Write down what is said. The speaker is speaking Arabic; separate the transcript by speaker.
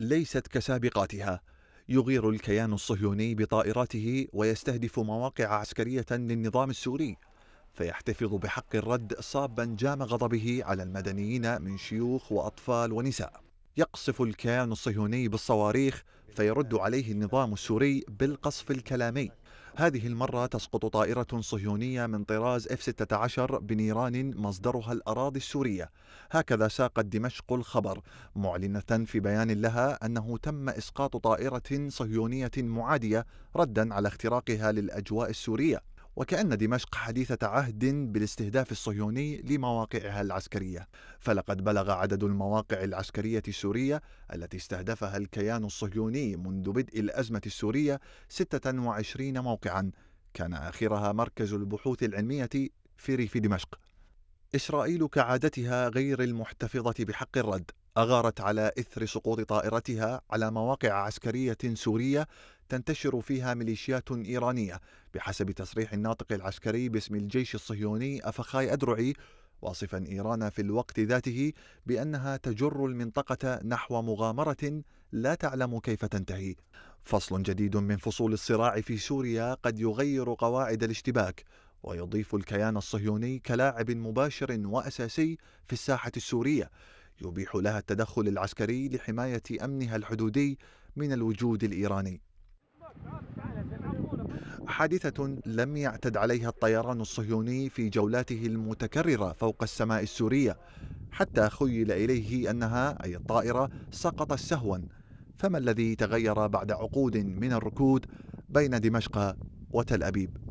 Speaker 1: ليست كسابقاتها يغير الكيان الصهيوني بطائراته ويستهدف مواقع عسكرية للنظام السوري فيحتفظ بحق الرد صابا جام غضبه على المدنيين من شيوخ وأطفال ونساء يقصف الكيان الصهيوني بالصواريخ فيرد عليه النظام السوري بالقصف الكلامي هذه المرة تسقط طائرة صهيونية من طراز F-16 بنيران مصدرها الأراضي السورية هكذا ساقت دمشق الخبر معلنة في بيان لها أنه تم إسقاط طائرة صهيونية معادية ردا على اختراقها للأجواء السورية وكأن دمشق حديثة عهد بالاستهداف الصهيوني لمواقعها العسكرية فلقد بلغ عدد المواقع العسكرية السورية التي استهدفها الكيان الصهيوني منذ بدء الأزمة السورية 26 موقعا كان آخرها مركز البحوث العلمية في ريف دمشق إسرائيل كعادتها غير المحتفظة بحق الرد أغارت على إثر سقوط طائرتها على مواقع عسكرية سورية تنتشر فيها ميليشيات إيرانية بحسب تصريح الناطق العسكري باسم الجيش الصهيوني أفخاي أدرعي واصفا إيران في الوقت ذاته بأنها تجر المنطقة نحو مغامرة لا تعلم كيف تنتهي فصل جديد من فصول الصراع في سوريا قد يغير قواعد الاشتباك ويضيف الكيان الصهيوني كلاعب مباشر واساسي في الساحه السوريه يبيح لها التدخل العسكري لحماية أمنها الحدودي من الوجود الإيراني حادثة لم يعتد عليها الطيران الصهيوني في جولاته المتكررة فوق السماء السورية حتى خيل إليه أنها أي الطائرة سقطت سهوا فما الذي تغير بعد عقود من الركود بين دمشق وتل أبيب